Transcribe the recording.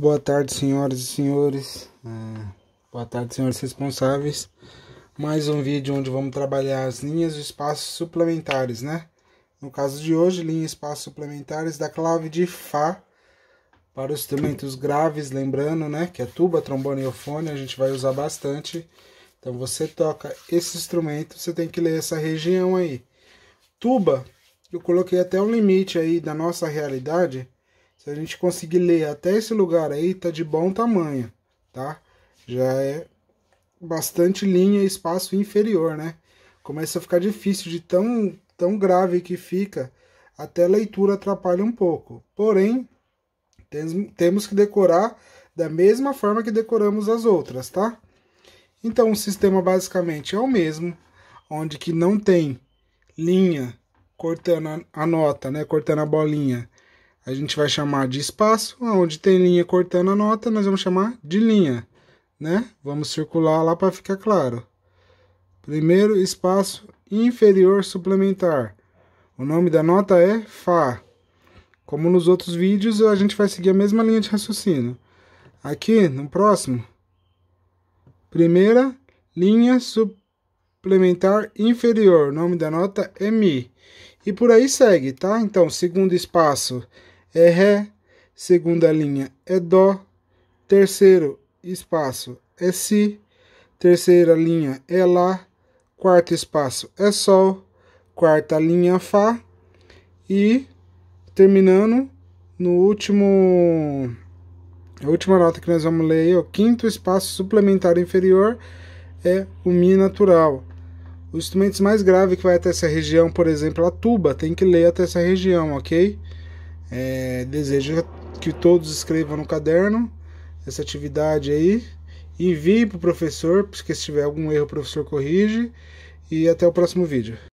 Boa tarde, senhoras e senhores. É, boa tarde, senhores responsáveis. Mais um vídeo onde vamos trabalhar as linhas e espaços suplementares, né? No caso de hoje, linha e espaços suplementares da clave de Fá para os instrumentos graves, lembrando, né, que é tuba, trombone e eufone, a gente vai usar bastante. Então você toca esse instrumento, você tem que ler essa região aí. Tuba, eu coloquei até um limite aí da nossa realidade, se a gente conseguir ler até esse lugar aí, tá de bom tamanho, tá? Já é bastante linha e espaço inferior, né? Começa a ficar difícil de tão, tão grave que fica, até a leitura atrapalha um pouco. Porém, temos que decorar da mesma forma que decoramos as outras, tá? Então, o sistema basicamente é o mesmo, onde que não tem linha cortando a nota, né, cortando a bolinha a gente vai chamar de espaço, onde tem linha cortando a nota, nós vamos chamar de linha, né? Vamos circular lá para ficar claro. Primeiro espaço inferior suplementar. O nome da nota é Fá. Como nos outros vídeos, a gente vai seguir a mesma linha de raciocínio. Aqui, no próximo, primeira linha suplementar inferior. O nome da nota é Mi. E por aí segue, tá? Então, segundo espaço é Ré, segunda linha é Dó, terceiro espaço é Si, terceira linha é Lá, quarto espaço é Sol, quarta linha Fá e terminando no último a última nota que nós vamos ler é o quinto espaço suplementar inferior é o Mi natural. Os instrumentos mais graves que vai até essa região, por exemplo, a tuba, tem que ler até essa região, ok? É, desejo que todos escrevam no caderno essa atividade aí. Envie para o professor, porque se tiver algum erro o professor corrige. E até o próximo vídeo.